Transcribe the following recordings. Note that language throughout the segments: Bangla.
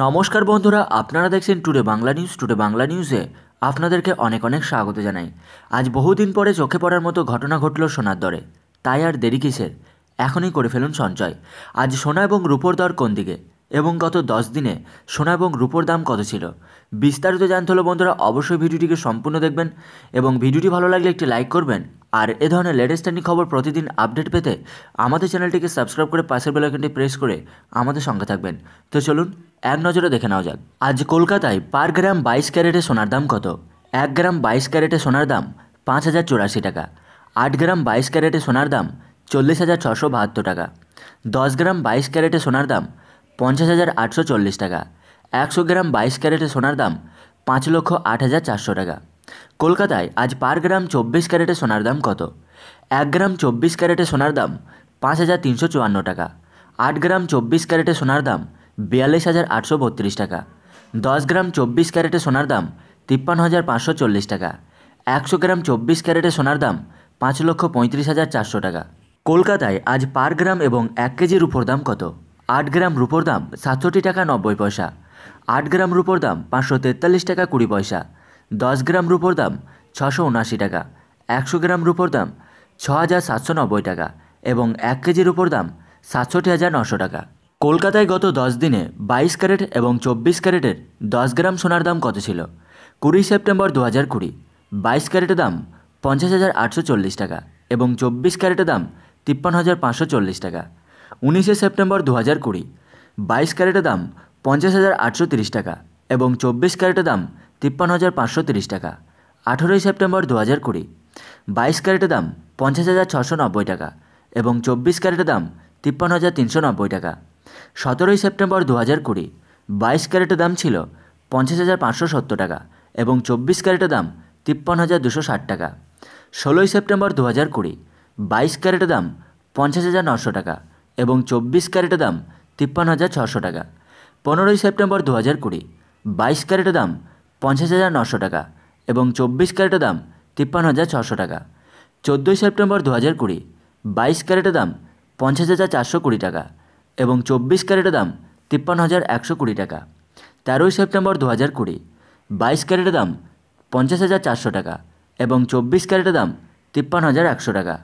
নমস্কার বন্ধুরা আপনারা দেখছেন today Bangla news today Bangla নিউজে আপনাদেরকে অনেক অনেক স্বাগত জানাই আজ বহুদিন পরে চোখে পড়ার মতো ঘটনা ঘটল সোনার দরে তাই আর দেরি কিসের এখনই করে ফেলুন সঞ্চয় আজ সোনা এবং রূপোর দর কোন দিকে এবং গত দশ দিনে সোনা এবং রূপোর দাম কত ছিল বিস্তারিত জানতে হলো বন্ধুরা অবশ্যই ভিডিওটিকে সম্পূর্ণ দেখবেন এবং ভিডিওটি ভালো লাগলে একটি লাইক করবেন আর এ ধরনের লেটেস্ট ট্রেন্ডিং খবর প্রতিদিন আপডেট পেতে আমাদের চ্যানেলটিকে সাবস্ক্রাইব করে পাশের বেলাইকনটি প্রেস করে আমাদের সঙ্গে থাকবেন তো চলুন এক নজরে দেখে নেওয়া যাক আজ কলকাতায় পার গ্রাম বাইশ ক্যারেটে সোনার দাম কত এক গ্রাম বাইশ ক্যারেটে সোনার দাম পাঁচ হাজার চুরাশি টাকা আট গ্রাম বাইশ ক্যারেটে সোনার দাম চল্লিশ হাজার ছশো বাহাত্তর টাকা দশ গ্রাম বাইশ ক্যারেটে সোনার দাম পঞ্চাশ হাজার আটশো চল্লিশ টাকা একশো গ্রাম বাইশ ক্যারেটে সোনার দাম পাঁচ লক্ষ আট হাজার চারশো টাকা কলকাতায় আজ পার গ্রাম চব্বিশ ক্যারেটে সোনার দাম কত এক গ্রাম চব্বিশ ক্যারেটে সোনার দাম পাঁচ হাজার তিনশো চুয়ান্ন টাকা আট গ্রাম চব্বিশ ক্যারেটে সোনার দাম বিয়াল্লিশ হাজার আটশো বত্রিশ টাকা দশ গ্রাম চব্বিশ ক্যারেটে সোনার দাম তিপ্পান্ন হাজার পাঁচশো চল্লিশ টাকা একশো গ্রাম চব্বিশ ক্যারেটে সোনার দাম পাঁচ লক্ষ পঁয়ত্রিশ হাজার চারশো টাকা কলকাতায় আজ পার গ্রাম এবং এক কেজি রুপোর দাম কত আট গ্রাম রুপোর দাম সাতষট্টি টাকা নব্বই পয়সা আট গ্রাম রুপোর দাম পাঁচশো তেতাল্লিশ টাকা কুড়ি পয়সা দশ গ্রাম রুপোর দাম ছশো উনাশি টাকা একশো গ্রাম রুপোর দাম ছ হাজার সাতশো নব্বই টাকা এবং এক কেজির রুপোর দাম সাতষট্টি হাজার নশো টাকা কলকাতায় গত দশ দিনে বাইশ ক্যারেট এবং চব্বিশ ক্যারেটের দশ গ্রাম সোনার দাম কত ছিল কুড়ি সেপ্টেম্বর দু হাজার কুড়ি বাইশ ক্যারেটের দাম পঞ্চাশ হাজার আটশো চল্লিশ টাকা এবং চব্বিশ ক্যারেটের দাম তিপ্পান্ন হাজার পাঁচশো চল্লিশ টাকা উনিশে সেপ্টেম্বর দু হাজার কুড়ি বাইশ ক্যারেটের দাম পঞ্চাশ হাজার আটশো তিরিশ টাকা এবং চব্বিশ ক্যারেটের দাম তিপ্পান্ন হাজার পাঁচশো তিরিশ টাকা আঠেরোই সেপ্টেম্বর দু হাজার কুড়ি বাইশ ক্যারেটের দাম পঞ্চাশ হাজার ছশো নব্বই টাকা এবং চব্বিশ ক্যারেটের দাম তিপ্পান্ন হাজার তিনশো নব্বই টাকা সতেরোই সেপ্টেম্বর দু হাজার কুড়ি বাইশ ক্যারেটের দাম ছিল পঞ্চাশ হাজার পাঁচশো সত্তর টাকা এবং চব্বিশ ক্যারেটের দাম তিপ্পান্ন হাজার দুশো ষাট টাকা ষোলোই সেপ্টেম্বর দু হাজার কুড়ি বাইশ ক্যারেটের দাম পঞ্চাশ হাজার নশো টাকা এবং চব্বিশ ক্যারেটের দাম তিপ্পান্ন হাজার ছশো টাকা পনেরোই সেপ্টেম্বর দু হাজার কুড়ি বাইশ ক্যারেটের দাম পঞ্চাশ হাজার নশো টাকা এবং চব্বিশ ক্যারেটের দাম তিপ্পান্ন হাজার ছশো টাকা চোদ্দোই সেপ্টেম্বর দু হাজার কুড়ি বাইশ ক্যারেটের দাম পঞ্চাশ হাজার চারশো কুড়ি টাকা এবং চব্বিশ ক্যারেটের দাম তিপ্পান্ন হাজার একশো কুড়ি টাকা তেরোই সেপ্টেম্বর দু হাজার কুড়ি বাইশ ক্যারেটের দাম পঞ্চাশ হাজার চারশো টাকা এবং চব্বিশ ক্যারেটের দাম তিপ্পান্ন হাজার একশো টাকা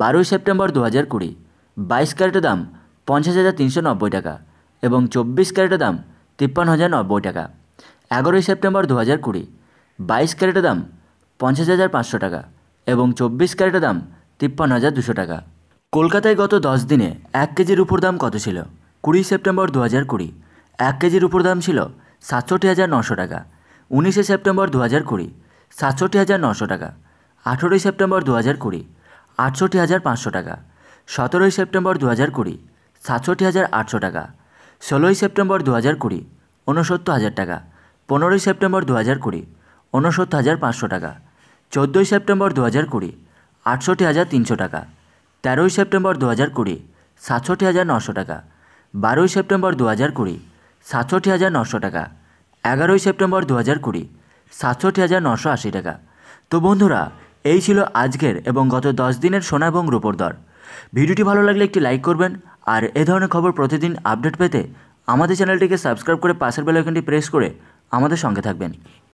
বারোই সেপ্টেম্বর দু হাজার কুড়ি বাইশ ক্যারেটের দাম পঞ্চাশ হাজার তিনশো নব্বই টাকা এবং চব্বিশ ক্যারেটের দাম তিপ্পান্ন হাজার নব্বই টাকা এগারোই সেপ্টেম্বর দু হাজার কুড়ি বাইশ ক্যারেটের দাম পঞ্চাশ হাজার পাঁচশো টাকা এবং চব্বিশ ক্যারেটের দাম তিপ্পান্ন হাজার দুশো টাকা কলকাতায় গত দশ দিনে এক কেজির উপর দাম কত ছিল কুড়ি সেপ্টেম্বর দু হাজার কুড়ি এক কেজির উপর দাম ছিল সাতষট্টি হাজার নশো টাকা উনিশে সেপ্টেম্বর দু হাজার কুড়ি সাতষট্টি হাজার নশো টাকা আঠেরোই সেপ্টেম্বর দু হাজার কুড়ি আটষট্টি হাজার পাঁচশো টাকা সতেরোই সেপ্টেম্বর দু হাজার কুড়ি সাতষট্টি হাজার আটশো টাকা ষোলোই সেপ্টেম্বর দু হাজার কুড়ি ঊনসত্তর হাজার টাকা পনেরোই সেপ্টেম্বর দু হাজার কুড়ি উনসত্তর হাজার পাঁচশো টাকা চোদ্দোই সেপ্টেম্বর দু হাজার কুড়ি আটষট্টি হাজার তিনশো টাকা তেরোই সেপ্টেম্বর দু হাজার কুড়ি সাতষট্টি হাজার নশো টাকা বারোই সেপ্টেম্বর দু হাজার কুড়ি সাতষট্টি হাজার নশো টাকা এগারোই সেপ্টেম্বর দু হাজার কুড়ি সাতষট্টি হাজার নশো আশি টাকা তো বন্ধুরা এই ছিল আজকের এবং গত দশ দিনের সোনা এবং রূপর দর ভিডিওটি ভালো লাগলে একটি লাইক করবেন আর এ ধরনের খবর প্রতিদিন আপডেট পেতে আমাদের চ্যানেলটিকে সাবস্ক্রাইব করে পাশের বেলাইকনটি প্রেস করে আমাদের সঙ্গে থাকবেন